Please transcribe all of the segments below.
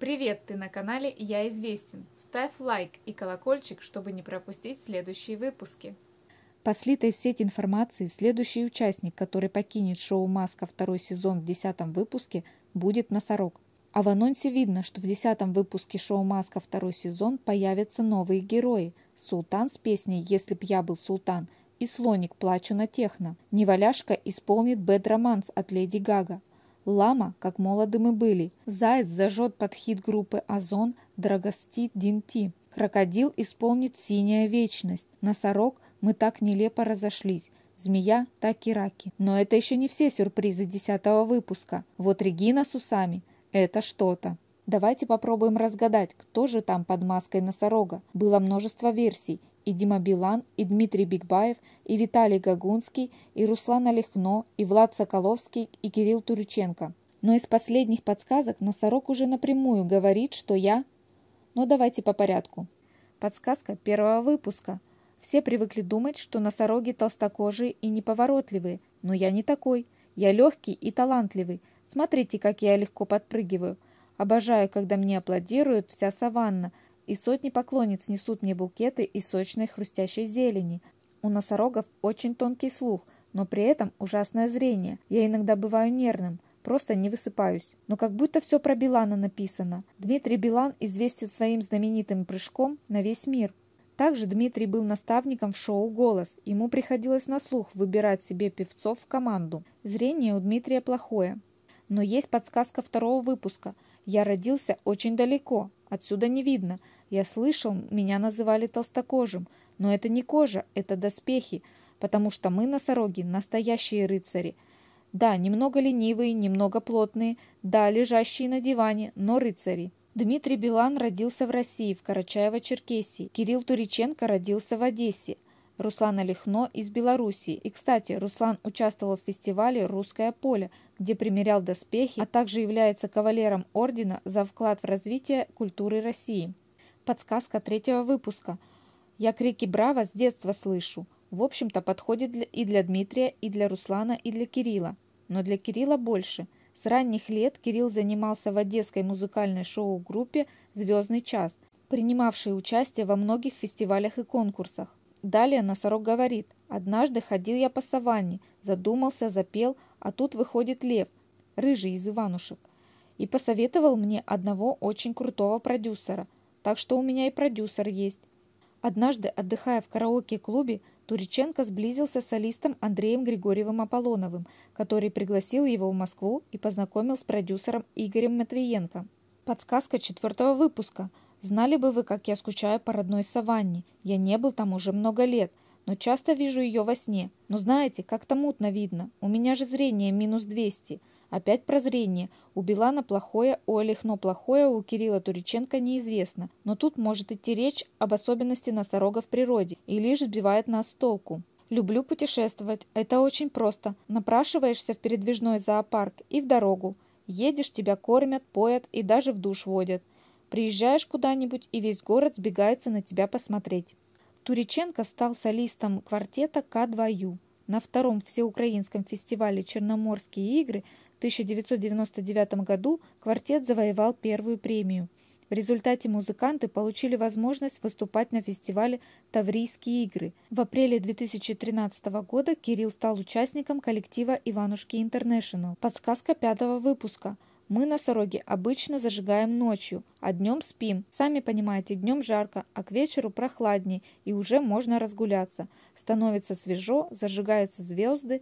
Привет, ты на канале Я Известен. Ставь лайк и колокольчик, чтобы не пропустить следующие выпуски. По слитой в сеть информации, следующий участник, который покинет шоу «Маска» второй сезон в десятом выпуске, будет Носорог. А в анонсе видно, что в десятом выпуске шоу «Маска» второй сезон появятся новые герои. Султан с песней «Если б я был султан» и «Слоник, плачу на техно». Неваляшка исполнит «Бэд Романс» от Леди Гага. Лама, как молоды мы были. Заяц зажжет под хит группы «Озон» «Драгости Динти». Крокодил исполнит «Синяя вечность». Носорог мы так нелепо разошлись. Змея так и раки. Но это еще не все сюрпризы десятого выпуска. Вот Регина с усами. Это что-то. Давайте попробуем разгадать, кто же там под маской носорога. Было множество версий, и Дима Билан, и Дмитрий Бигбаев, и Виталий Гагунский, и Руслан Олехно, и Влад Соколовский, и Кирилл Турюченко. Но из последних подсказок носорог уже напрямую говорит, что я... Но ну, давайте по порядку. Подсказка первого выпуска. Все привыкли думать, что носороги толстокожие и неповоротливые, но я не такой. Я легкий и талантливый. Смотрите, как я легко подпрыгиваю. Обожаю, когда мне аплодирует вся саванна – и сотни поклонниц несут мне букеты из сочной хрустящей зелени. У носорогов очень тонкий слух, но при этом ужасное зрение. Я иногда бываю нервным, просто не высыпаюсь. Но как будто все про Билана написано. Дмитрий Билан известен своим знаменитым прыжком на весь мир. Также Дмитрий был наставником в шоу «Голос». Ему приходилось на слух выбирать себе певцов в команду. Зрение у Дмитрия плохое. Но есть подсказка второго выпуска. Я родился очень далеко, отсюда не видно – я слышал, меня называли толстокожим, но это не кожа, это доспехи, потому что мы, носороги, настоящие рыцари. Да, немного ленивые, немного плотные, да, лежащие на диване, но рыцари. Дмитрий Билан родился в России, в Карачаево-Черкесии. Кирилл Туриченко родился в Одессе. Руслан Лихно из Белоруссии. И, кстати, Руслан участвовал в фестивале «Русское поле», где примерял доспехи, а также является кавалером ордена за вклад в развитие культуры России подсказка третьего выпуска. Я крики «Браво!» с детства слышу. В общем-то, подходит и для Дмитрия, и для Руслана, и для Кирилла. Но для Кирилла больше. С ранних лет Кирилл занимался в одесской музыкальной шоу-группе «Звездный час», принимавшей участие во многих фестивалях и конкурсах. Далее Носорог говорит «Однажды ходил я по саванне, задумался, запел, а тут выходит лев, рыжий из Иванушек, и посоветовал мне одного очень крутого продюсера – так что у меня и продюсер есть. Однажды, отдыхая в караоке-клубе, Туриченко сблизился с солистом Андреем Григорьевым Аполлоновым, который пригласил его в Москву и познакомил с продюсером Игорем Матвиенко. Подсказка четвертого выпуска. Знали бы вы, как я скучаю по родной саванне. Я не был там уже много лет, но часто вижу ее во сне. Но знаете, как-то мутно видно. У меня же зрение минус 200. Опять прозрение. У Билана плохое, у Олехно плохое, у Кирилла Туриченко неизвестно. Но тут может идти речь об особенности носорога в природе и лишь сбивает нас с толку. Люблю путешествовать. Это очень просто. Напрашиваешься в передвижной зоопарк и в дорогу. Едешь, тебя кормят, поят и даже в душ водят. Приезжаешь куда-нибудь, и весь город сбегается на тебя посмотреть. Туриченко стал солистом квартета К2Ю. На втором всеукраинском фестивале «Черноморские игры» 1999 году квартет завоевал первую премию. В результате музыканты получили возможность выступать на фестивале «Таврийские игры». В апреле 2013 года Кирилл стал участником коллектива «Иванушки Интернешнл». Подсказка пятого выпуска – мы носороги обычно зажигаем ночью, а днем спим. Сами понимаете, днем жарко, а к вечеру прохладнее, и уже можно разгуляться. Становится свежо, зажигаются звезды,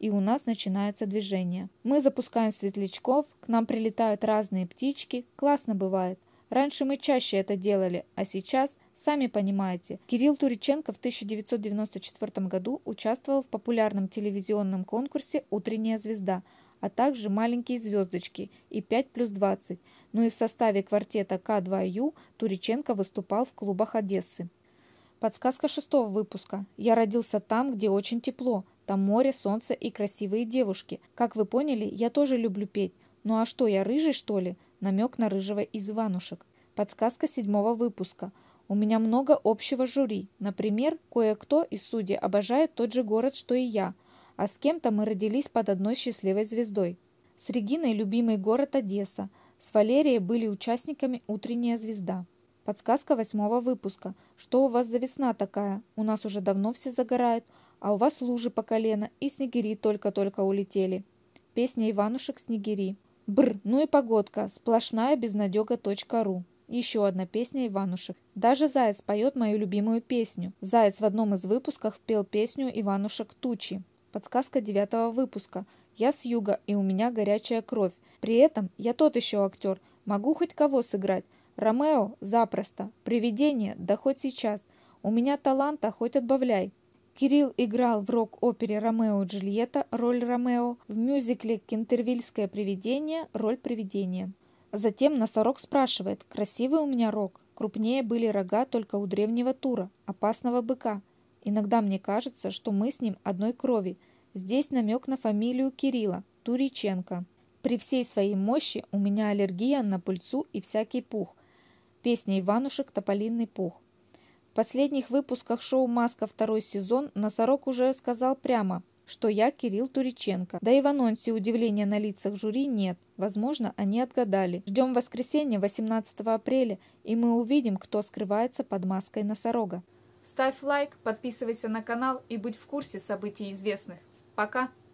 и у нас начинается движение. Мы запускаем светлячков, к нам прилетают разные птички, классно бывает. Раньше мы чаще это делали, а сейчас, сами понимаете, Кирилл Туриченко в 1994 году участвовал в популярном телевизионном конкурсе «Утренняя звезда», а также «Маленькие звездочки» и «5 плюс 20», ну и в составе квартета К2Ю Туриченко выступал в клубах Одессы. Подсказка шестого выпуска. Я родился там, где очень тепло. Там море, солнце и красивые девушки. Как вы поняли, я тоже люблю петь. Ну а что, я рыжий, что ли?» Намек на рыжего из Иванушек. Подсказка седьмого выпуска. У меня много общего жюри. Например, кое-кто из судей обожает тот же город, что и я. А с кем-то мы родились под одной счастливой звездой. С Региной любимый город Одесса. С Валерией были участниками «Утренняя звезда». Подсказка восьмого выпуска. Что у вас за весна такая? У нас уже давно все загорают, а у вас лужи по колено и снегири только-только улетели. Песня Иванушек «Снегири». Бр, ну и погодка, сплошная безнадега.ру. Еще одна песня Иванушек. Даже Заяц поет мою любимую песню. Заяц в одном из выпусков пел песню Иванушек «Тучи». Подсказка девятого выпуска. Я с юга, и у меня горячая кровь. При этом я тот еще актер. Могу хоть кого сыграть. Ромео – запросто. Привидение – да хоть сейчас. У меня таланта хоть отбавляй. Кирилл играл в рок-опере «Ромео и Джульетта» роль Ромео, в мюзикле «Кентервильское привидение» роль привидения. Затем носорог спрашивает «Красивый у меня рог, крупнее были рога только у древнего тура, опасного быка. Иногда мне кажется, что мы с ним одной крови. Здесь намек на фамилию Кирилла, Туриченко. При всей своей мощи у меня аллергия на пыльцу и всякий пух. Песня Иванушек «Тополинный пух». В последних выпусках шоу «Маска» второй сезон Носорог уже сказал прямо, что я Кирилл Туриченко. Да и в анонсе удивления на лицах жюри нет. Возможно, они отгадали. Ждем воскресенье, 18 апреля, и мы увидим, кто скрывается под маской носорога. Ставь лайк, подписывайся на канал и будь в курсе событий известных. Пока!